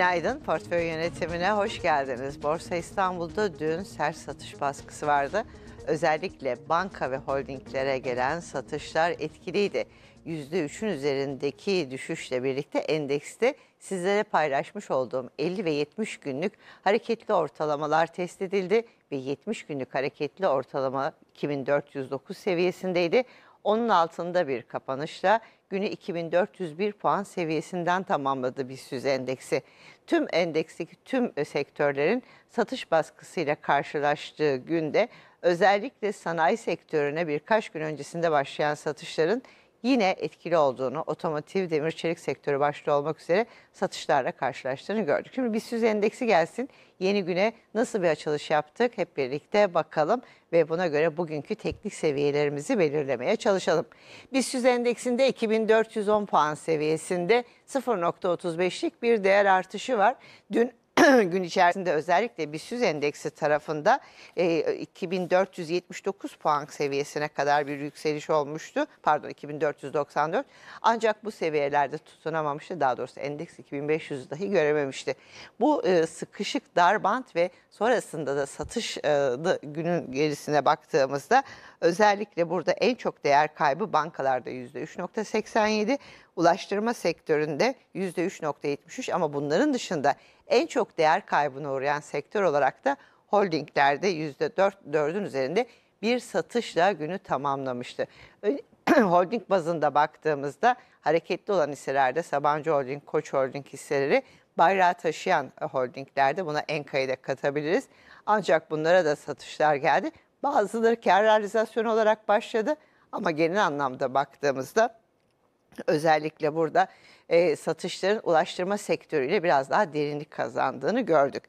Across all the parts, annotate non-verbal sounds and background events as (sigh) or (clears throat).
Günaydın. Portföy yönetimine hoş geldiniz. Borsa İstanbul'da dün sert satış baskısı vardı. Özellikle banka ve holdinglere gelen satışlar etkiliydi. %3'ün üzerindeki düşüşle birlikte endekste sizlere paylaşmış olduğum 50 ve 70 günlük hareketli ortalamalar test edildi ve 70 günlük hareketli ortalama 2409 seviyesindeydi. Onun altında bir kapanışla günü 2401 puan seviyesinden tamamladı BIST endeksi. Tüm endeksteki tüm e, sektörlerin satış baskısıyla karşılaştığı günde özellikle sanayi sektörüne birkaç gün öncesinde başlayan satışların yine etkili olduğunu otomotiv, demir çelik sektörü başta olmak üzere satışlarla karşılaştığını gördük. Şimdi bir süz endeksi gelsin. Yeni güne nasıl bir açılış yaptık hep birlikte bakalım ve buna göre bugünkü teknik seviyelerimizi belirlemeye çalışalım. BIST 100 endeksinde 2410 puan seviyesinde 0.35'lik bir değer artışı var. Dün (clears throat) gün içerisinde özellikle BIST endeksi tarafında e, 2479 puan seviyesine kadar bir yükseliş olmuştu. Pardon 2494. Ancak bu seviyelerde tutunamamıştı. Daha doğrusu endeks 2500 dahi görememişti. Bu e, sıkışık dar bant ve sonrasında da satış e, da günün gerisine baktığımızda özellikle burada en çok değer kaybı bankalarda %3.87, ulaştırma sektöründe %3.73 ama bunların dışında en çok değer kaybına uğrayan sektör olarak da holdinglerde %4'ün üzerinde bir satışla günü tamamlamıştı. (clears throat) holding bazında baktığımızda hareketli olan hisselerde Sabancı Holding, Koç Holding hisseleri bayrağı taşıyan e, holdinglerde buna Enka'yı da katabiliriz. Ancak bunlara da satışlar geldi. Bazıları kar realizasyonu olarak başladı ama genel anlamda baktığımızda Özellikle burada e, satışların ulaştırma sektörüyle biraz daha derinlik kazandığını gördük.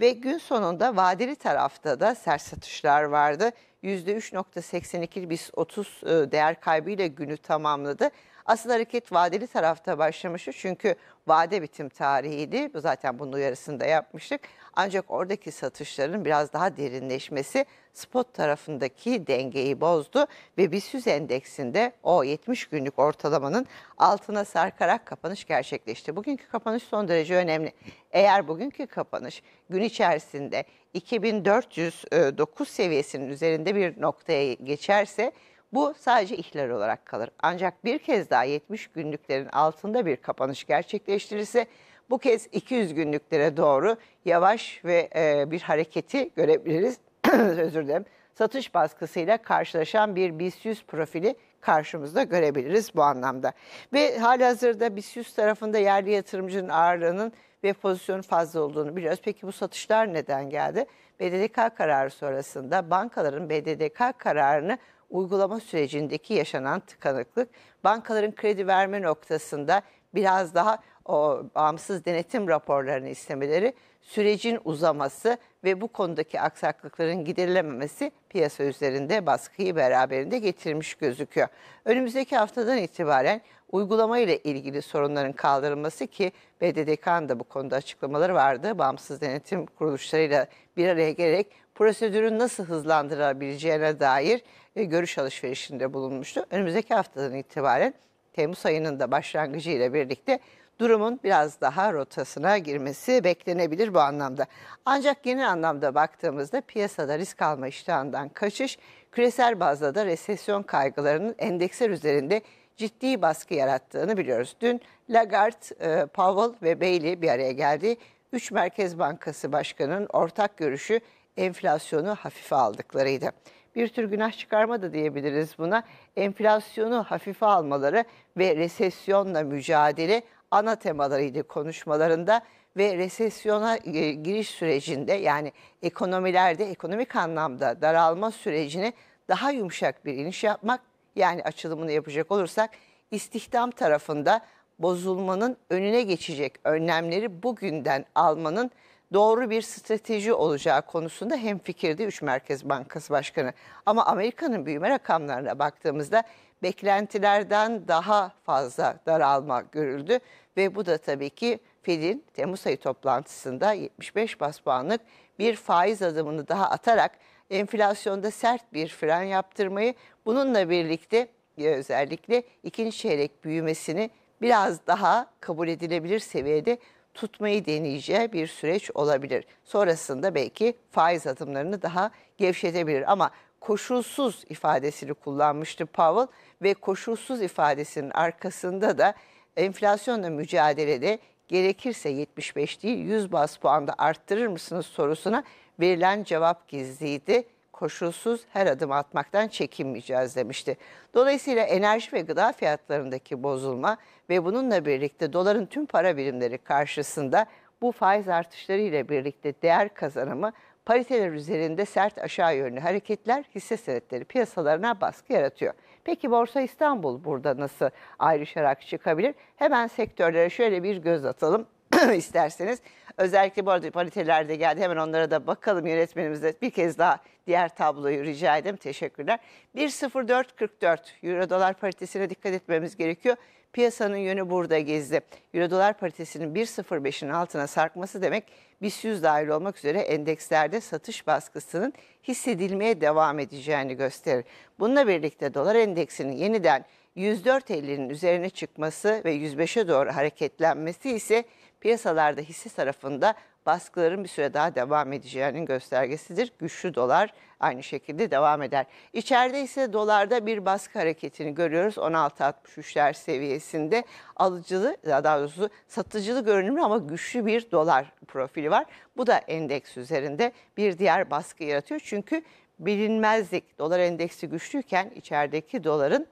Ve gün sonunda vadeli tarafta da sert satışlar vardı. %3.82 biz 30 e, değer kaybıyla günü tamamladı. Asıl hareket vadeli tarafta başlamıştı. Çünkü vade bitim tarihiydi. Bu zaten bunun uyarısında yapmıştık. Ancak oradaki satışların biraz daha derinleşmesi spot tarafındaki dengeyi bozdu ve BIST endeksinde o 70 günlük ortalamanın altına sarkarak kapanış gerçekleşti. Bugünkü kapanış son derece önemli. Eğer bugünkü kapanış gün içerisinde 2409 e, seviyesinin üzerinde bir noktaya geçerse bu sadece ihlal olarak kalır. Ancak bir kez daha 70 günlüklerin altında bir kapanış gerçekleştirirse bu kez 200 günlüklere doğru yavaş ve e, bir hareketi görebiliriz. (clears throat) Özür dilerim. Satış baskısıyla karşılaşan bir BIST 100 profili karşımızda görebiliriz bu anlamda. Ve halihazırda BIST 100 tarafında yerli yatırımcının ağırlığının ve pozisyonun fazla olduğunu biliyoruz. Peki bu satışlar neden geldi? BDDK kararı sonrasında bankaların BDDK kararını uygulama sürecindeki yaşanan tıkanıklık bankaların kredi verme noktasında biraz daha o bağımsız denetim raporlarını istemeleri, sürecin uzaması ve bu konudaki aksaklıkların giderilememesi piyasa üzerinde baskıyı beraberinde getirmiş gözüküyor. Önümüzdeki haftadan itibaren uygulama ile ilgili sorunların kaldırılması ki BDDK'nın da bu konuda açıklamaları vardı. Bağımsız denetim kuruluşlarıyla bir araya gelerek Prosedürün nasıl hızlandırabileceğine dair e, görüş alışverişinde bulunmuştu. Önümüzdeki haftadan itibaren Temmuz ayının da başlangıcı ile birlikte durumun biraz daha rotasına girmesi beklenebilir bu anlamda. Ancak genel anlamda baktığımızda piyasada risk alma iştahından kaçış, küresel bazda da resesyon kaygılarının endeksler üzerinde ciddi baskı yarattığını biliyoruz. Dün Lagarde, e, Powell ve Bailey bir araya geldi. Üç Merkez Bankası Başkanı'nın ortak görüşü enflasyonu hafife aldıklarıydı. Bir tür günah çıkarma da diyebiliriz buna. Enflasyonu hafife almaları ve resesyonla mücadele ana temalarıydı konuşmalarında ve resesyona e, giriş sürecinde yani ekonomilerde ekonomik anlamda daralma sürecini daha yumuşak bir iniş yapmak yani açılımını yapacak olursak istihdam tarafında bozulmanın önüne geçecek önlemleri bugünden almanın doğru bir strateji olacağı konusunda hem fikirdi 3 Merkez Bankası Başkanı. Ama Amerika'nın büyüme rakamlarına baktığımızda beklentilerden daha fazla daralma görüldü ve bu da tabii ki Fed'in Temmuz ayı toplantısında 75 bas puanlık bir faiz adımını daha atarak enflasyonda sert bir fren yaptırmayı bununla birlikte e, özellikle ikinci çeyrek büyümesini biraz daha kabul edilebilir seviyede tutmayı deneyeceği bir süreç olabilir. Sonrasında belki faiz adımlarını daha gevşetebilir ama koşulsuz ifadesini kullanmıştı Powell ve koşulsuz ifadesinin arkasında da enflasyonla mücadelede gerekirse 75 değil 100 bas puanda arttırır mısınız sorusuna verilen cevap gizliydi koşulsuz her adım atmaktan çekinmeyeceğiz demişti. Dolayısıyla enerji ve gıda fiyatlarındaki bozulma ve bununla birlikte doların tüm para birimleri karşısında bu faiz artışları ile birlikte değer kazanımı pariteler üzerinde sert aşağı yönlü hareketler hisse senetleri piyasalarına baskı yaratıyor. Peki Borsa İstanbul burada nasıl ayrışarak çıkabilir? Hemen sektörlere şöyle bir göz atalım. (laughs) isterseniz. Özellikle bu arada paritelerde geldi. Hemen onlara da bakalım yönetmenimize. Bir kez daha diğer tabloyu rica edeyim. Teşekkürler. 1.0444 Euro dolar paritesine dikkat etmemiz gerekiyor. Piyasanın yönü burada gizli. Euro dolar paritesinin 1.05'in altına sarkması demek BIST 100 dahil olmak üzere endekslerde satış baskısının hissedilmeye devam edeceğini gösterir. Bununla birlikte dolar endeksinin yeniden 104.50'nin üzerine çıkması ve 105'e doğru hareketlenmesi ise piyasalarda hisse tarafında baskıların bir süre daha devam edeceğinin göstergesidir. Güçlü dolar aynı şekilde devam eder. İçeride ise dolarda bir baskı hareketini görüyoruz. 16.63'ler seviyesinde alıcılı daha doğrusu satıcılı görünümlü ama güçlü bir dolar profili var. Bu da endeks üzerinde bir diğer baskı yaratıyor. Çünkü bilinmezlik dolar endeksi güçlüyken içerideki doların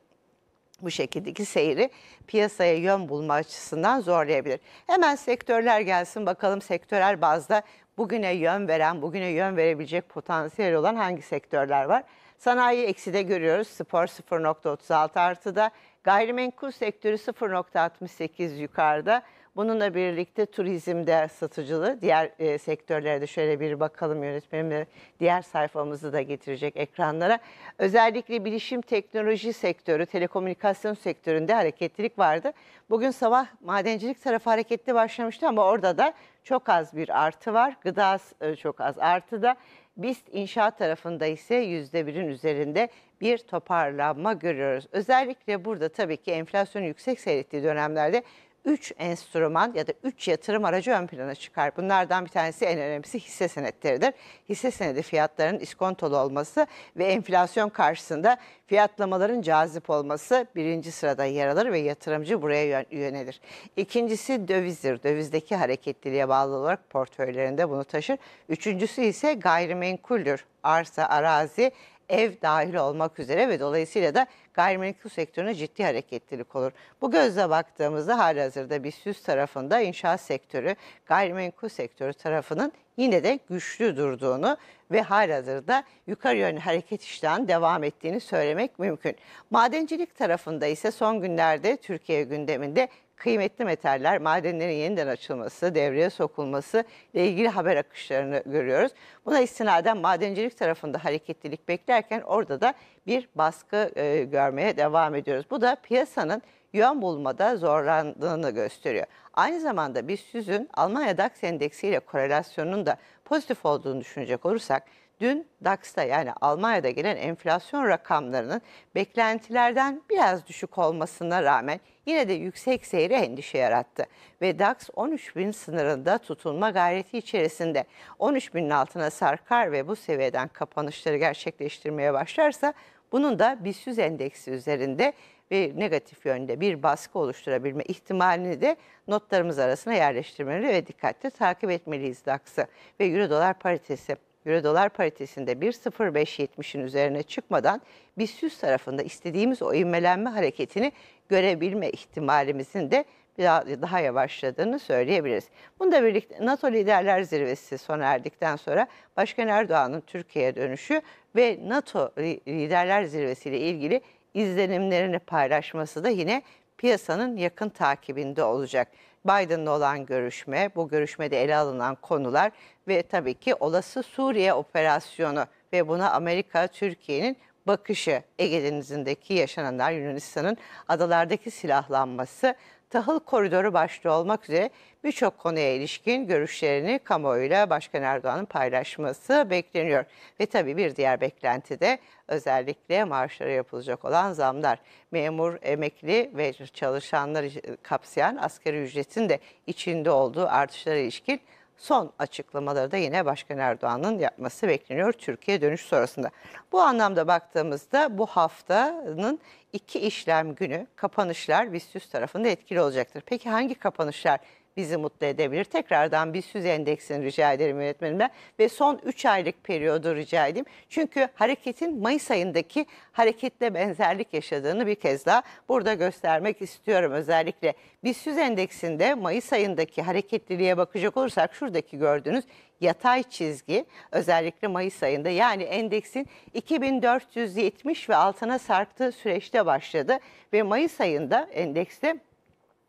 bu şekildeki seyri piyasaya yön bulma açısından zorlayabilir. Hemen sektörler gelsin bakalım sektörel bazda bugüne yön veren, bugüne yön verebilecek potansiyel olan hangi sektörler var? Sanayi eksi de görüyoruz. Spor 0.36 artıda. Gayrimenkul sektörü 0.68 yukarıda. Bununla birlikte turizmde satıcılığı diğer e, sektörlere de şöyle bir bakalım yönetmenimle diğer sayfamızı da getirecek ekranlara. Özellikle bilişim teknoloji sektörü, telekomünikasyon sektöründe hareketlilik vardı. Bugün sabah madencilik tarafı hareketli başlamıştı ama orada da çok az bir artı var. Gıda e, çok az artı da BIST inşaat tarafında ise %1'in üzerinde bir toparlanma görüyoruz. Özellikle burada tabii ki enflasyon yüksek seyrettiği dönemlerde 3 enstrüman ya da 3 yatırım aracı ön plana çıkar. Bunlardan bir tanesi en önemlisi hisse senetleridir. Hisse senedi fiyatlarının iskontolu olması ve enflasyon karşısında fiyatlamaların cazip olması birinci sırada yer alır ve yatırımcı buraya yönelir. İkincisi dövizdir. Dövizdeki hareketliliğe bağlı olarak portföylerinde bunu taşır. Üçüncüsü ise gayrimenkuldür. Arsa, arazi, ev dahil olmak üzere ve dolayısıyla da gayrimenkul sektörüne ciddi hareketlilik olur. Bu gözle baktığımızda halihazırda bir süs tarafında inşaat sektörü, gayrimenkul sektörü tarafının yine de güçlü durduğunu ve halihazırda yukarı yönlü hareket iştahının devam ettiğini söylemek mümkün. Madencilik tarafında ise son günlerde Türkiye gündeminde kıymetli metaller, madenlerin yeniden açılması, devreye sokulması ile ilgili haber akışlarını görüyoruz. Buna istinaden madencilik tarafında hareketlilik beklerken orada da bir baskı e, görmeye devam ediyoruz. Bu da piyasanın yön bulmada zorlandığını gösteriyor. Aynı zamanda biz sizin Almanya DAX endeksiyle korelasyonunun da pozitif olduğunu düşünecek olursak dün DAX'ta yani Almanya'da gelen enflasyon rakamlarının beklentilerden biraz düşük olmasına rağmen yine de yüksek seyre endişe yarattı. Ve DAX 13 bin sınırında tutulma gayreti içerisinde 13 binin altına sarkar ve bu seviyeden kapanışları gerçekleştirmeye başlarsa bunun da BIST endeksi üzerinde ve negatif yönde bir baskı oluşturabilme ihtimalini de notlarımız arasına yerleştirmeli ve dikkatle takip etmeliyiz DAX'ı ve Euro dolar paritesi. Euro dolar paritesinde 1.05.70'in üzerine çıkmadan biz süs tarafında istediğimiz o ivmelenme hareketini görebilme ihtimalimizin de biraz daha yavaşladığını söyleyebiliriz. Bunda birlikte NATO Liderler Zirvesi sona erdikten sonra Başkan Erdoğan'ın Türkiye'ye dönüşü ve NATO Liderler Zirvesi ile ilgili izlenimlerini paylaşması da yine piyasanın yakın takibinde olacak. Biden'la olan görüşme, bu görüşmede ele alınan konular ve tabii ki olası Suriye operasyonu ve buna Amerika, Türkiye'nin bakışı Ege Denizi'ndeki yaşananlar, Yunanistan'ın adalardaki silahlanması tahıl koridoru başta olmak üzere birçok konuya ilişkin görüşlerini kamuoyuyla Başkan Erdoğan'ın paylaşması bekleniyor. Ve tabii bir diğer beklenti de özellikle maaşlara yapılacak olan zamlar. Memur, emekli ve çalışanlar kapsayan asgari ücretin de içinde olduğu artışlara ilişkin Son açıklamaları da yine Başkan Erdoğan'ın yapması bekleniyor Türkiye dönüş sonrasında. Bu anlamda baktığımızda bu haftanın iki işlem günü kapanışlar BIST tarafında etkili olacaktır. Peki hangi kapanışlar bizi mutlu edebilir. Tekrardan bir süz endeksini rica ederim yönetmenimden ve son 3 aylık periyodu rica edeyim. Çünkü hareketin Mayıs ayındaki hareketle benzerlik yaşadığını bir kez daha burada göstermek istiyorum. Özellikle bir süz endeksinde Mayıs ayındaki hareketliliğe bakacak olursak şuradaki gördüğünüz yatay çizgi özellikle Mayıs ayında yani endeksin 2470 ve altına sarktığı süreçte başladı ve Mayıs ayında endekste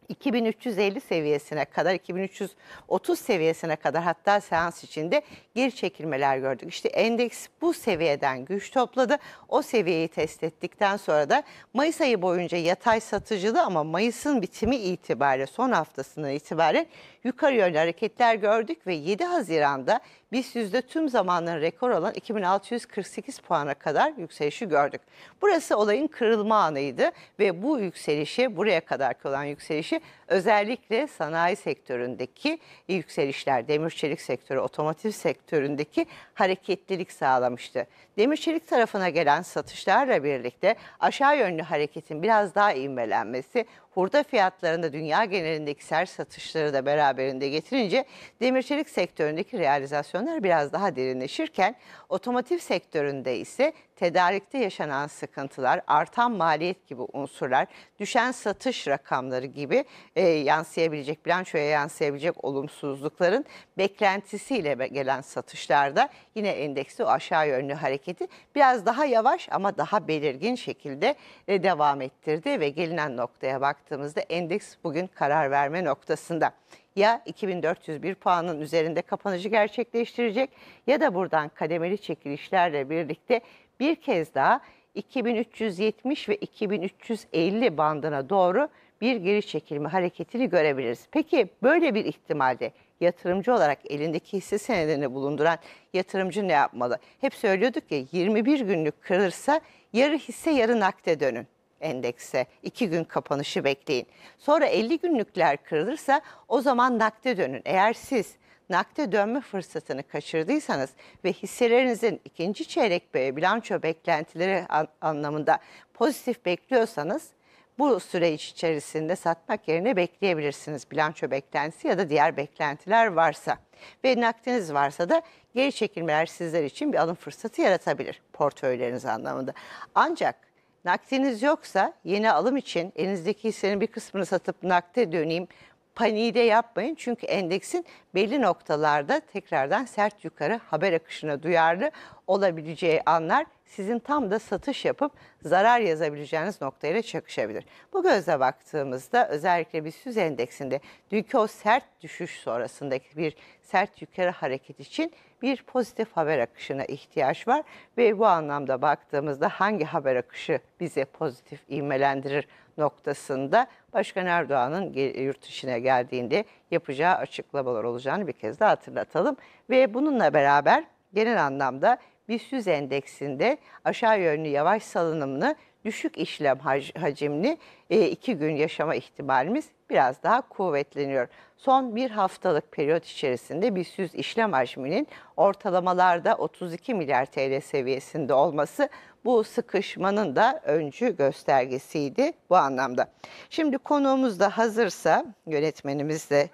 2350 seviyesine kadar 2330 seviyesine kadar hatta seans içinde geri çekilmeler gördük. İşte endeks bu seviyeden güç topladı. O seviyeyi test ettikten sonra da Mayıs ayı boyunca yatay satıcılı ama Mayıs'ın bitimi itibariyle son haftasından itibaren yukarı yönlü hareketler gördük ve 7 Haziran'da biz yüzde tüm zamanların rekor olan 2648 puana kadar yükselişi gördük. Burası olayın kırılma anıydı ve bu yükselişi buraya kadarki olan yükselişi Özellikle sanayi sektöründeki yükselişler, demir çelik sektörü, otomotiv sektöründeki hareketlilik sağlamıştı. Demir çelik tarafına gelen satışlarla birlikte aşağı yönlü hareketin biraz daha ivmelenmesi, hurda fiyatlarında dünya genelindeki sert satışları da beraberinde getirince demir çelik sektöründeki realizasyonlar biraz daha derinleşirken otomotiv sektöründe ise tedarikte yaşanan sıkıntılar, artan maliyet gibi unsurlar, düşen satış rakamları gibi e, yansıyabilecek, bilançoya yansıyabilecek olumsuzlukların beklentisiyle gelen satışlarda yine endeksi o aşağı yönlü hareketi biraz daha yavaş ama daha belirgin şekilde e, devam ettirdi ve gelinen noktaya baktığımızda endeks bugün karar verme noktasında ya 2401 puanın üzerinde kapanışı gerçekleştirecek ya da buradan kademeli çekilişlerle birlikte bir kez daha 2370 ve 2350 bandına doğru bir geri çekilme hareketini görebiliriz. Peki böyle bir ihtimalde yatırımcı olarak elindeki hisse senedini bulunduran yatırımcı ne yapmalı? Hep söylüyorduk ya 21 günlük kırılırsa yarı hisse yarı nakde dönün endekse. 2 gün kapanışı bekleyin. Sonra 50 günlükler kırılırsa o zaman nakde dönün. Eğer siz nakde dönme fırsatını kaçırdıysanız ve hisselerinizin ikinci çeyrek bilanço beklentileri anlamında pozitif bekliyorsanız bu süreç içerisinde satmak yerine bekleyebilirsiniz bilanço beklentisi ya da diğer beklentiler varsa. Ve nakdiniz varsa da geri çekilmeler sizler için bir alım fırsatı yaratabilir portföyleriniz anlamında. Ancak nakdiniz yoksa yeni alım için elinizdeki hissenin bir kısmını satıp nakde döneyim paniği de yapmayın. Çünkü endeksin belli noktalarda tekrardan sert yukarı haber akışına duyarlı olabileceği anlar sizin tam da satış yapıp zarar yazabileceğiniz noktayla çakışabilir. Bu gözle baktığımızda özellikle bir süz endeksinde dünkü o sert düşüş sonrasındaki bir sert yukarı hareket için bir pozitif haber akışına ihtiyaç var ve bu anlamda baktığımızda hangi haber akışı bize pozitif ivmelendirir noktasında Başkan Erdoğan'ın yurt dışına geldiğinde yapacağı açıklamalar olacağını bir kez daha hatırlatalım ve bununla beraber genel anlamda BIST 100 endeksinde aşağı yönlü yavaş salınımlı, düşük işlem hacimli e, iki gün yaşama ihtimalimiz biraz daha kuvvetleniyor. Son bir haftalık periyot içerisinde BIST 100 işlem hacminin ortalamalarda 32 milyar TL seviyesinde olması bu sıkışmanın da öncü göstergesiydi bu anlamda. Şimdi konuğumuz da hazırsa yönetmenimiz de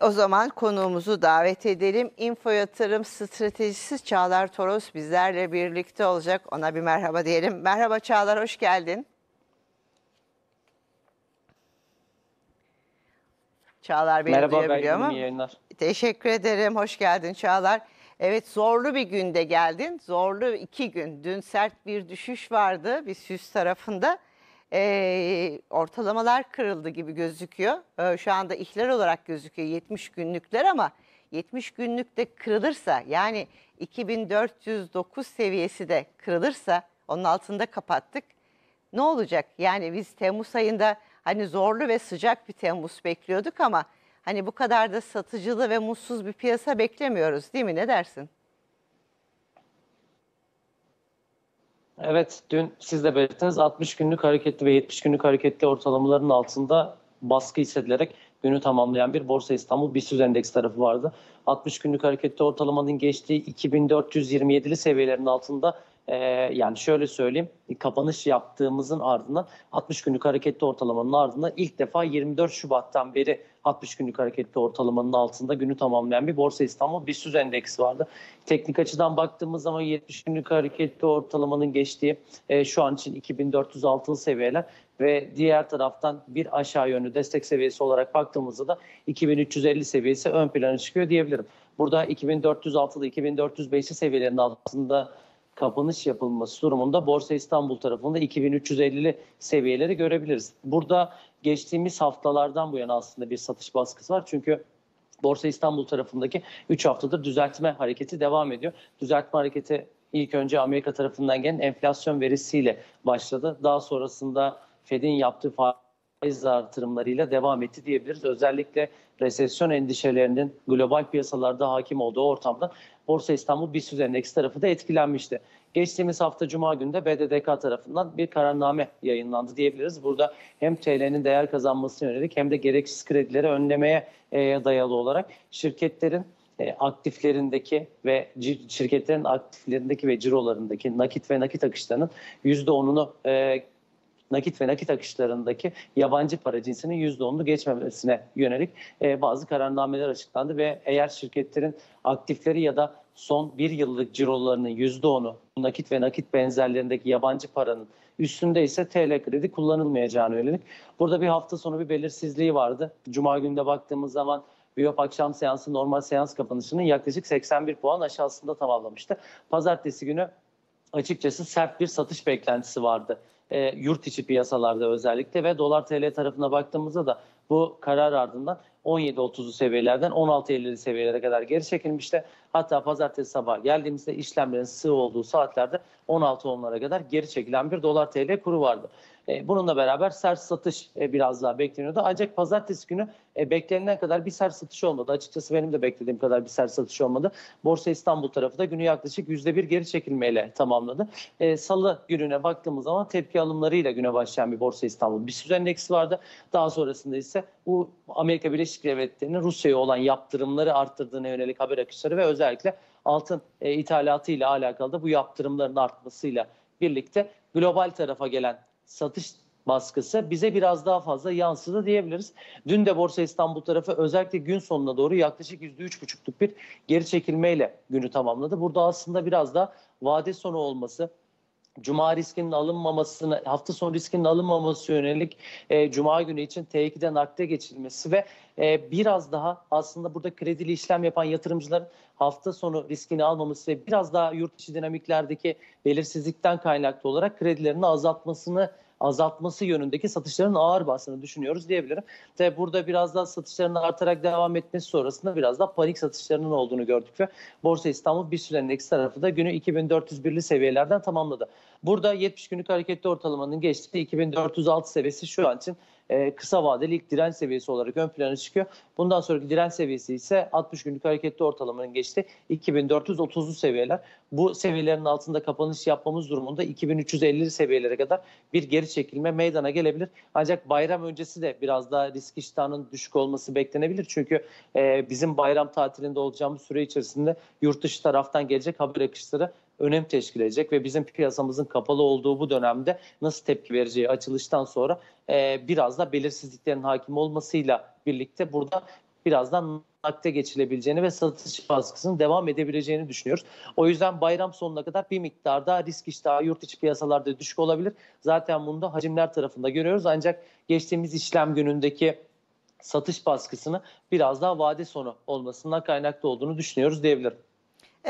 o zaman konuğumuzu davet edelim. Info Yatırım Stratejisi Çağlar Toros bizlerle birlikte olacak. Ona bir merhaba diyelim. Merhaba Çağlar, hoş geldin. Çağlar beni merhaba, duyabiliyor mu? Merhaba, Teşekkür ederim, hoş geldin Çağlar. Evet zorlu bir günde geldin. Zorlu iki gün. Dün sert bir düşüş vardı bir süs tarafında e, ortalamalar kırıldı gibi gözüküyor. E, şu anda ihlal olarak gözüküyor 70 günlükler ama 70 günlükte kırılırsa yani 2409 seviyesi de kırılırsa onun altında kapattık. Ne olacak? Yani biz Temmuz ayında hani zorlu ve sıcak bir Temmuz bekliyorduk ama hani bu kadar da satıcılı ve mutsuz bir piyasa beklemiyoruz değil mi? Ne dersin? Evet, dün siz de belirttiniz 60 günlük hareketli ve 70 günlük hareketli ortalamaların altında baskı hissedilerek günü tamamlayan bir Borsa İstanbul BIST endeks tarafı vardı. 60 günlük hareketli ortalamanın geçtiği 2427'li seviyelerin altında e, yani şöyle söyleyeyim kapanış yaptığımızın ardından 60 günlük hareketli ortalamanın ardından ilk defa 24 Şubat'tan beri 60 günlük hareketli ortalamanın altında günü tamamlayan bir Borsa İstanbul BIST endeksi vardı. Teknik açıdan baktığımız zaman 70 günlük hareketli ortalamanın geçtiği e, şu an için 2406'lı seviyeler ve diğer taraftan bir aşağı yönlü destek seviyesi olarak baktığımızda da 2350 seviyesi ön plana çıkıyor diyebilirim. Burada 2406'lı 2405'li seviyelerin altında kapanış yapılması durumunda Borsa İstanbul tarafında 2350'li seviyeleri görebiliriz. Burada geçtiğimiz haftalardan bu yana aslında bir satış baskısı var. Çünkü Borsa İstanbul tarafındaki 3 haftadır düzeltme hareketi devam ediyor. Düzeltme hareketi ilk önce Amerika tarafından gelen enflasyon verisiyle başladı. Daha sonrasında Fed'in yaptığı faiz faiz artırımlarıyla devam etti diyebiliriz. Özellikle resesyon endişelerinin global piyasalarda hakim olduğu ortamda Borsa İstanbul bir BIST endeksi tarafı da etkilenmişti. Geçtiğimiz hafta Cuma günde BDDK tarafından bir kararname yayınlandı diyebiliriz. Burada hem TL'nin değer kazanmasına yönelik hem de gereksiz kredileri önlemeye e, dayalı olarak şirketlerin e, aktiflerindeki ve şirketlerin aktiflerindeki ve cirolarındaki nakit ve nakit akışlarının %10'unu nakit ve nakit akışlarındaki yabancı para cinsinin %10'unu geçmemesine yönelik e, bazı kararnameler açıklandı ve eğer şirketlerin aktifleri ya da son bir yıllık cirolarının %10'u nakit ve nakit benzerlerindeki yabancı paranın üstünde ise TL kredi kullanılmayacağına yönelik. Burada bir hafta sonu bir belirsizliği vardı. Cuma günde baktığımız zaman Biyop akşam seansı normal seans kapanışının yaklaşık 81 puan aşağısında tamamlamıştı. Pazartesi günü açıkçası sert bir satış beklentisi vardı e, yurt içi piyasalarda özellikle ve dolar TL tarafına baktığımızda da bu karar ardından 17.30'lu seviyelerden 16.50'li seviyelere kadar geri çekilmişti. Hatta pazartesi sabah geldiğimizde işlemlerin sığ olduğu saatlerde 16.10'lara kadar geri çekilen bir dolar TL kuru vardı. E, bununla beraber sert satış e, biraz daha bekleniyordu. Ancak pazartesi günü e, beklenilen kadar bir sert satış olmadı. Açıkçası benim de beklediğim kadar bir sert satış olmadı. Borsa İstanbul tarafı da günü yaklaşık %1 geri çekilmeyle tamamladı. Salı gününe baktığımız zaman tepki alımlarıyla güne başlayan bir Borsa İstanbul. Bir süre endeksi vardı. Daha sonrasında ise bu Amerika Birleşik Devletleri'nin Rusya'ya olan yaptırımları arttırdığına yönelik haber akışları ve özellikle altın ithalatı ile alakalı da bu yaptırımların artmasıyla birlikte global tarafa gelen satış baskısı bize biraz daha fazla yansıdı diyebiliriz. Dün de Borsa İstanbul tarafı özellikle gün sonuna doğru yaklaşık %3,5'luk bir geri çekilmeyle günü tamamladı. Burada aslında biraz da vade sonu olması, Cuma riskinin alınmamasına, hafta sonu riskinin alınmaması yönelik e, Cuma günü için T2'den akde geçilmesi ve e, biraz daha aslında burada kredili işlem yapan yatırımcıların hafta sonu riskini almaması ve biraz daha yurt içi dinamiklerdeki belirsizlikten kaynaklı olarak kredilerini azaltmasını azaltması yönündeki satışların ağır basını düşünüyoruz diyebilirim. Tabi burada biraz daha satışların artarak devam etmesi sonrasında biraz daha panik satışlarının olduğunu gördük ve Borsa İstanbul bir süre endeksi tarafı da günü 2401'li seviyelerden tamamladı. Burada 70 günlük hareketli ortalamanın geçtiği 2406 seviyesi şu an için e, kısa vadeli ilk direnç seviyesi olarak ön plana çıkıyor. Bundan sonraki direnç seviyesi ise 60 günlük hareketli ortalamanın geçti. 2430'lu seviyeler. Bu seviyelerin altında kapanış yapmamız durumunda 2350 seviyelere kadar bir geri çekilme meydana gelebilir. Ancak bayram öncesi de biraz daha risk iştahının düşük olması beklenebilir. Çünkü e, bizim bayram tatilinde olacağımız süre içerisinde yurt dışı taraftan gelecek haber akışları önem teşkil edecek ve bizim piyasamızın kapalı olduğu bu dönemde nasıl tepki vereceği açılıştan sonra e, biraz da belirsizliklerin hakim olmasıyla birlikte burada birazdan nakde geçilebileceğini ve satış baskısının devam edebileceğini düşünüyoruz. O yüzden bayram sonuna kadar bir miktar miktarda risk iştahı yurt içi piyasalarda düşük olabilir. Zaten bunu da hacimler tarafında görüyoruz. Ancak geçtiğimiz işlem günündeki satış baskısını biraz daha vade sonu olmasından kaynaklı olduğunu düşünüyoruz diyebilirim.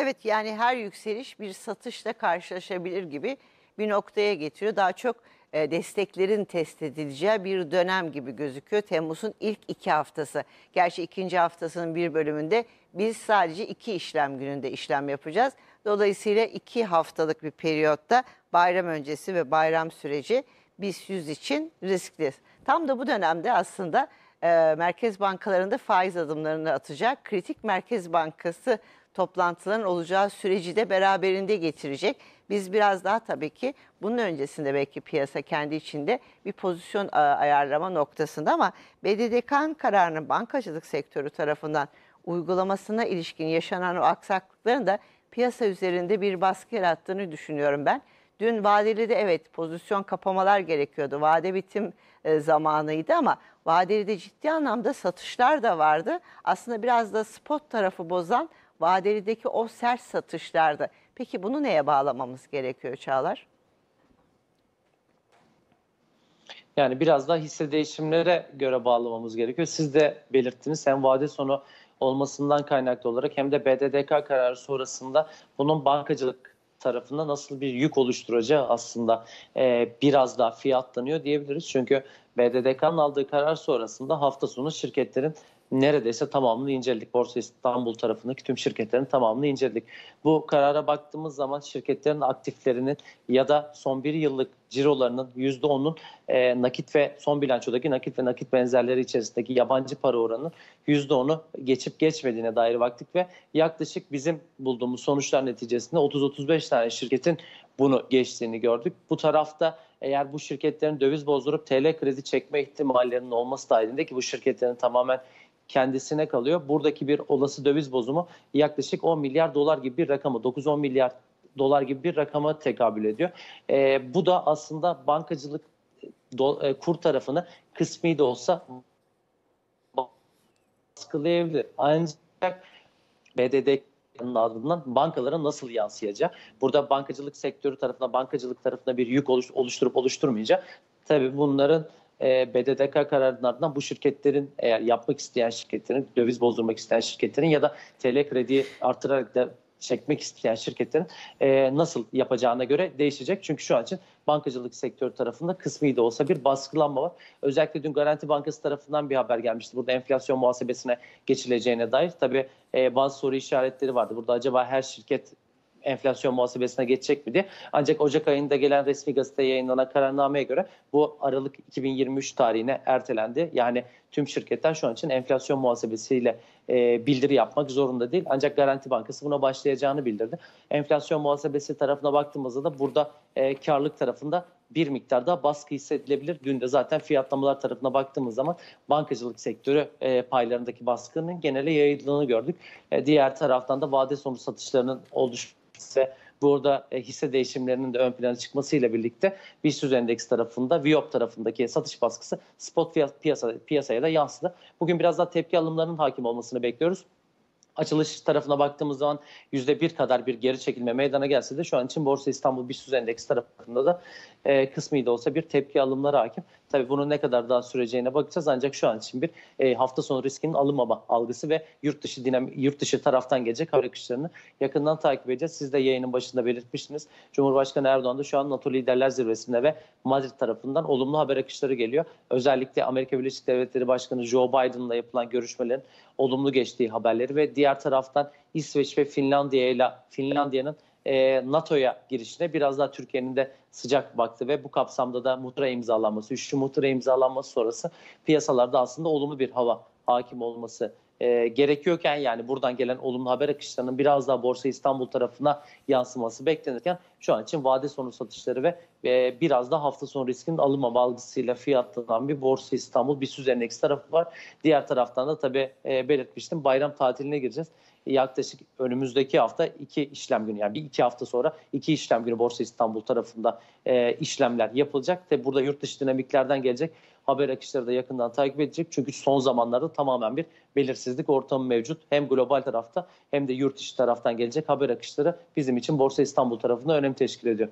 Evet yani her yükseliş bir satışla karşılaşabilir gibi bir noktaya getiriyor. Daha çok e, desteklerin test edileceği bir dönem gibi gözüküyor. Temmuz'un ilk iki haftası. Gerçi ikinci haftasının bir bölümünde biz sadece iki işlem gününde işlem yapacağız. Dolayısıyla iki haftalık bir periyotta bayram öncesi ve bayram süreci biz yüz için riskli. Tam da bu dönemde aslında e, merkez bankalarında faiz adımlarını atacak kritik merkez bankası toplantıların olacağı süreci de beraberinde getirecek. Biz biraz daha tabii ki bunun öncesinde belki piyasa kendi içinde bir pozisyon e, ayarlama noktasında ama BDDK'nın kararının bankacılık sektörü tarafından uygulamasına ilişkin yaşanan o aksaklıkların da piyasa üzerinde bir baskı yarattığını düşünüyorum ben. Dün vadeli de evet pozisyon kapamalar gerekiyordu. Vade bitim e, zamanıydı ama vadeli de ciddi anlamda satışlar da vardı. Aslında biraz da spot tarafı bozan vadelideki o sert satışlarda. Peki bunu neye bağlamamız gerekiyor Çağlar? Yani biraz daha hisse değişimlere göre bağlamamız gerekiyor. Siz de belirttiniz hem vade sonu olmasından kaynaklı olarak hem de BDDK kararı sonrasında bunun bankacılık tarafında nasıl bir yük oluşturacağı aslında e, biraz daha fiyatlanıyor diyebiliriz. Çünkü BDDK'nın aldığı karar sonrasında hafta sonu şirketlerin neredeyse tamamını inceledik. Borsa İstanbul tarafındaki tüm şirketlerin tamamını inceledik. Bu karara baktığımız zaman şirketlerin aktiflerinin ya da son bir yıllık cirolarının %10'un e, nakit ve son bilançodaki nakit ve nakit benzerleri içerisindeki yabancı para oranının %10'u geçip geçmediğine dair baktık ve yaklaşık bizim bulduğumuz sonuçlar neticesinde 30-35 tane şirketin bunu geçtiğini gördük. Bu tarafta eğer bu şirketlerin döviz bozdurup TL kredi çekme ihtimallerinin olması dahilinde ki bu şirketlerin tamamen kendisine kalıyor. Buradaki bir olası döviz bozumu yaklaşık 10 milyar dolar gibi bir rakamı 9-10 milyar dolar gibi bir rakama tekabül ediyor. E, bu da aslında bankacılık do, e, kur tarafını kısmi de olsa baskılayabilir. Ancak BDD'nin adından bankalara nasıl yansıyacağı. Burada bankacılık sektörü tarafına, bankacılık tarafına bir yük oluşturup oluşturmayacağı. Tabii bunların e, ee, BDDK kararının ardından bu şirketlerin eğer yapmak isteyen şirketlerin, döviz bozdurmak isteyen şirketlerin ya da TL krediyi artırarak da çekmek isteyen şirketlerin e, nasıl yapacağına göre değişecek. Çünkü şu an için bankacılık sektörü tarafında kısmi de olsa bir baskılanma var. Özellikle dün Garanti Bankası tarafından bir haber gelmişti. Burada enflasyon muhasebesine geçileceğine dair. Tabii e, bazı soru işaretleri vardı. Burada acaba her şirket enflasyon muhasebesine geçecek mi diye. Ancak Ocak ayında gelen resmi gazete yayınlanan kararnameye göre bu Aralık 2023 tarihine ertelendi. Yani tüm şirketler şu an için enflasyon muhasebesiyle e, bildiri yapmak zorunda değil. Ancak Garanti Bankası buna başlayacağını bildirdi. Enflasyon muhasebesi tarafına baktığımızda da burada e, karlılık tarafında bir miktar daha baskı hissedilebilir. Dün de zaten fiyatlamalar tarafına baktığımız zaman bankacılık sektörü e, paylarındaki baskının genele yayıldığını gördük. E, diğer taraftan da vade sonu satışlarının oluşması burada e, hisse değişimlerinin de ön plana çıkmasıyla birlikte BIST endeks tarafında, Viop tarafındaki satış baskısı spot fiyat, piyasa, piyasaya da yansıdı. Bugün biraz daha tepki alımlarının hakim olmasını bekliyoruz açılış tarafına baktığımız zaman yüzde bir kadar bir geri çekilme meydana gelse de şu an için Borsa İstanbul BIST endeksi tarafında da e, kısmi de olsa bir tepki alımları hakim. Tabii bunun ne kadar daha süreceğine bakacağız ancak şu an için bir e, hafta sonu riskinin alınmama algısı ve yurt dışı dinam yurt dışı taraftan gelecek haber akışlarını yakından takip edeceğiz. Siz de yayının başında belirtmiştiniz. Cumhurbaşkanı Erdoğan da şu an NATO liderler zirvesinde ve Madrid tarafından olumlu haber akışları geliyor. Özellikle Amerika Birleşik Devletleri Başkanı Joe Biden'la yapılan görüşmelerin olumlu geçtiği haberleri ve diğer taraftan İsveç ve Finlandiya ile Finlandiya'nın e, NATO'ya girişine biraz daha Türkiye'nin de sıcak baktı ve bu kapsamda da muhtıra imzalanması, üçlü muhtıra imzalanması sonrası piyasalarda aslında olumlu bir hava hakim olması e, gerekiyorken yani buradan gelen olumlu haber akışlarının biraz daha Borsa İstanbul tarafına yansıması beklenirken şu an için vade sonu satışları ve e, biraz da hafta sonu riskinin alınma algısıyla fiyatlanan bir Borsa İstanbul bir süz endeksi tarafı var. Diğer taraftan da tabii e, belirtmiştim bayram tatiline gireceğiz yaklaşık önümüzdeki hafta iki işlem günü yani bir iki hafta sonra iki işlem günü Borsa İstanbul tarafında e, işlemler yapılacak. Ve burada yurt dışı dinamiklerden gelecek haber akışları da yakından takip edecek. Çünkü son zamanlarda tamamen bir belirsizlik ortamı mevcut. Hem global tarafta hem de yurt dışı taraftan gelecek haber akışları bizim için Borsa İstanbul tarafında önem teşkil ediyor.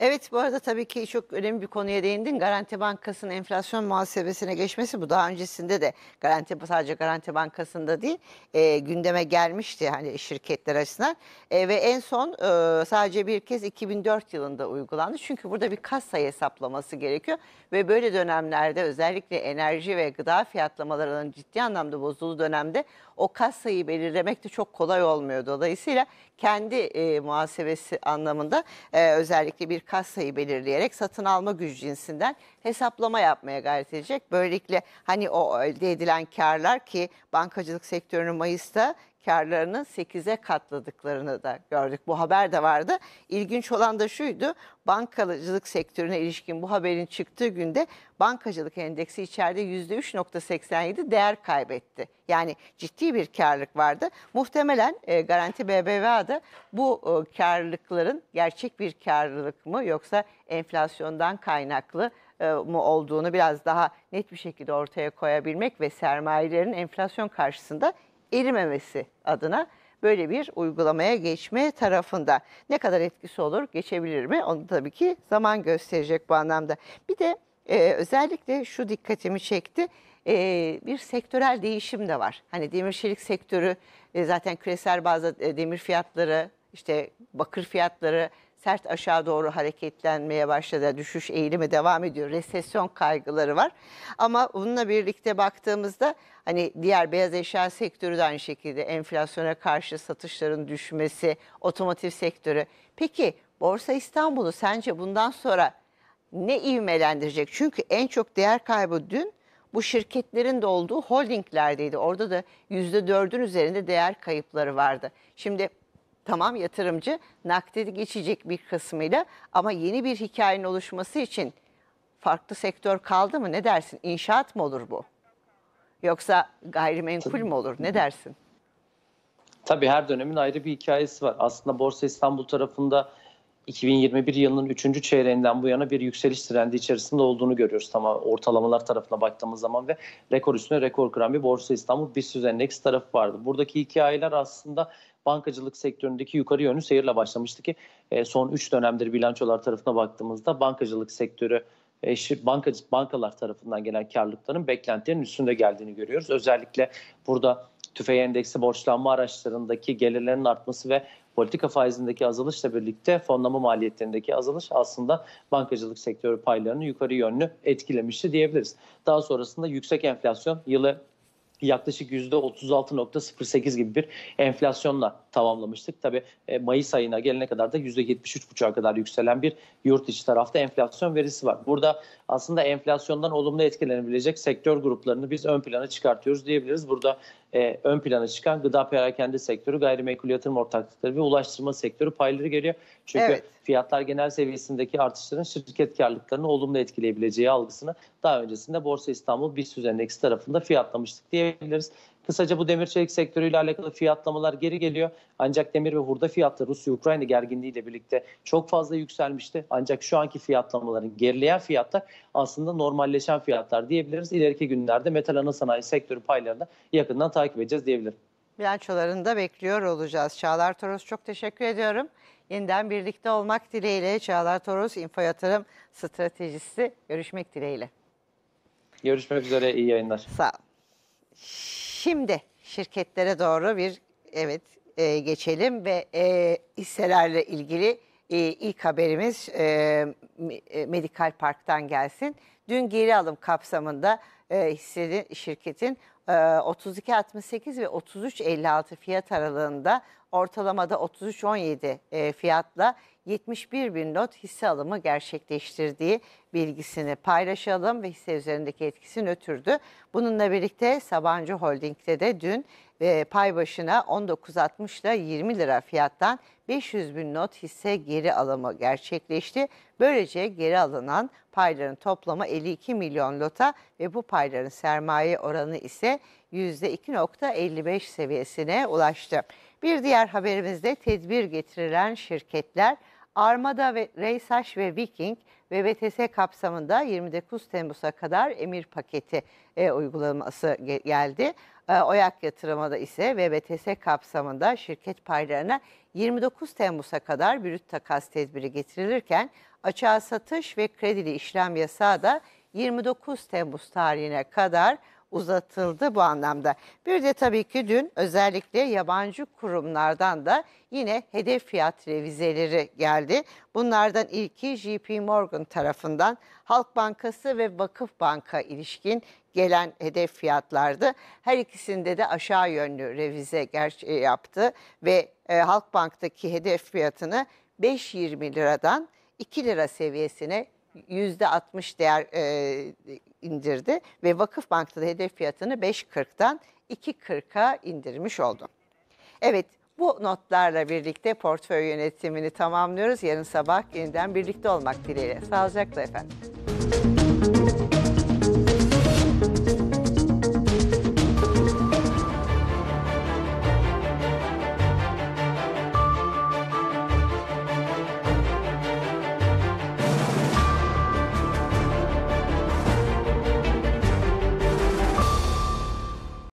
Evet bu arada tabii ki çok önemli bir konuya değindin. Garanti Bankası'nın enflasyon muhasebesine geçmesi bu daha öncesinde de Garanti sadece Garanti Bankası'nda değil e, gündeme gelmişti hani şirketler açısından. E, ve en son e, sadece bir kez 2004 yılında uygulandı. Çünkü burada bir kas hesaplaması gerekiyor ve böyle dönemlerde özellikle enerji ve gıda fiyatlamalarının ciddi anlamda bozulduğu dönemde o kas sayıyı belirlemek de çok kolay olmuyor. Dolayısıyla kendi e, muhasebesi anlamında e, özellikle bir kasayı belirleyerek satın alma gücü cinsinden hesaplama yapmaya gayret edecek. Böylelikle hani o elde edilen karlar ki bankacılık sektörünün Mayıs'ta karlarını 8'e katladıklarını da gördük. Bu haber de vardı. İlginç olan da şuydu. Bankacılık sektörüne ilişkin bu haberin çıktığı günde bankacılık endeksi içeride %3.87 değer kaybetti. Yani ciddi bir karlılık vardı. Muhtemelen e, Garanti BBVA'da bu e, karlılıkların gerçek bir karlılık mı yoksa enflasyondan kaynaklı e, mu olduğunu biraz daha net bir şekilde ortaya koyabilmek ve sermayelerin enflasyon karşısında erimemesi adına böyle bir uygulamaya geçme tarafında. Ne kadar etkisi olur, geçebilir mi? Onu tabii ki zaman gösterecek bu anlamda. Bir de e, özellikle şu dikkatimi çekti. E, bir sektörel değişim de var. Hani demir çelik sektörü e, zaten küresel bazı e, demir fiyatları, işte bakır fiyatları sert aşağı doğru hareketlenmeye başladı. Düşüş eğilimi devam ediyor. Resesyon kaygıları var. Ama bununla birlikte baktığımızda hani diğer beyaz eşya sektörü de aynı şekilde enflasyona karşı satışların düşmesi, otomotiv sektörü. Peki Borsa İstanbul'u sence bundan sonra ne ivmelendirecek? Çünkü en çok değer kaybı dün bu şirketlerin de olduğu holdinglerdeydi. Orada da %4'ün üzerinde değer kayıpları vardı. Şimdi Tamam yatırımcı nakdi geçecek bir kısmıyla ama yeni bir hikayenin oluşması için farklı sektör kaldı mı ne dersin? İnşaat mı olur bu? Yoksa gayrimenkul mü olur ne dersin? Tabii her dönemin ayrı bir hikayesi var. Aslında Borsa İstanbul tarafında 2021 yılının 3. çeyreğinden bu yana bir yükseliş trendi içerisinde olduğunu görüyoruz. Tamam ortalamalar tarafına baktığımız zaman ve rekor üstüne rekor kıran bir Borsa İstanbul BIST endeks tarafı vardı. Buradaki hikayeler aslında bankacılık sektöründeki yukarı yönlü seyirle başlamıştı ki e, son 3 dönemdir bilançolar tarafına baktığımızda bankacılık sektörü e, banka, bankalar tarafından gelen karlılıkların beklentilerin üstünde geldiğini görüyoruz. Özellikle burada tüfe endeksi borçlanma araçlarındaki gelirlerin artması ve politika faizindeki azalışla birlikte fonlama maliyetlerindeki azalış aslında bankacılık sektörü paylarını yukarı yönlü etkilemişti diyebiliriz. Daha sonrasında yüksek enflasyon yılı yaklaşık %36.08 gibi bir enflasyonla tamamlamıştık. Tabi e, Mayıs ayına gelene kadar da %73.5'a kadar yükselen bir yurt içi tarafta enflasyon verisi var. Burada aslında enflasyondan olumlu etkilenebilecek sektör gruplarını biz ön plana çıkartıyoruz diyebiliriz. Burada e, ön plana çıkan gıda perakende sektörü, gayrimenkul yatırım ortaklıkları ve ulaştırma sektörü payları geliyor. Çünkü evet. fiyatlar genel seviyesindeki artışların şirket karlılıklarını olumlu etkileyebileceği algısını daha öncesinde Borsa İstanbul BIST endeksi tarafında fiyatlamıştık diyebiliriz. Kısaca bu demir çelik sektörüyle alakalı fiyatlamalar geri geliyor. Ancak demir ve hurda fiyatları Rusya-Ukrayna gerginliğiyle birlikte çok fazla yükselmişti. Ancak şu anki fiyatlamaların gerileyen fiyatlar aslında normalleşen fiyatlar diyebiliriz. İleriki günlerde metal ana sanayi sektörü paylarını yakından takip edeceğiz diyebilirim. Bilançolarını da bekliyor olacağız. Çağlar Toros çok teşekkür ediyorum. Yeniden birlikte olmak dileğiyle Çağlar Toros İnfo Yatırım Stratejisi görüşmek dileğiyle. Görüşmek üzere iyi yayınlar. Sağ ol. Şimdi şirketlere doğru bir evet e, geçelim ve e, hisselerle ilgili e, ilk haberimiz e, e Medikal Park'tan gelsin. Dün geri alım kapsamında e, hissenin, şirketin 32.68 ee, ve 33.56 fiyat aralığında ortalamada 33.17 e, fiyatla 71 bin lot hisse alımı gerçekleştirdiği bilgisini paylaşalım ve hisse üzerindeki etkisini ötürdü. Bununla birlikte Sabancı Holding'de de dün e, pay başına 19.60 ile 20 lira fiyattan 500 bin not hisse geri alımı gerçekleşti. Böylece geri alınan payların toplamı 52 milyon lota ve bu payların sermaye oranı ise %2.55 seviyesine ulaştı. Bir diğer haberimizde tedbir getirilen şirketler Armada ve Reysaş ve Viking ve VTS kapsamında 29 Temmuz'a kadar emir paketi e, uygulaması geldi. E, OYAK yatırımı ise VBTS kapsamında şirket paylarına 29 Temmuz'a kadar bürüt takas tedbiri getirilirken açığa satış ve kredili işlem yasağı da 29 Temmuz tarihine kadar uzatıldı bu anlamda. Bir de tabii ki dün özellikle yabancı kurumlardan da yine hedef fiyat revizeleri geldi. Bunlardan ilki JP Morgan tarafından Halk Bankası ve Vakıf Banka ilişkin gelen hedef fiyatlardı. Her ikisinde de aşağı yönlü revize yaptı ve e, Halk Bank'taki hedef fiyatını 5.20 liradan 2 lira seviyesine %60 değer e, indirdi ve Vakıf Bank'ta da hedef fiyatını 5.40'dan 2.40'a indirmiş oldu. Evet bu notlarla birlikte portföy yönetimini tamamlıyoruz. Yarın sabah yeniden birlikte olmak dileğiyle. Sağlıcakla efendim.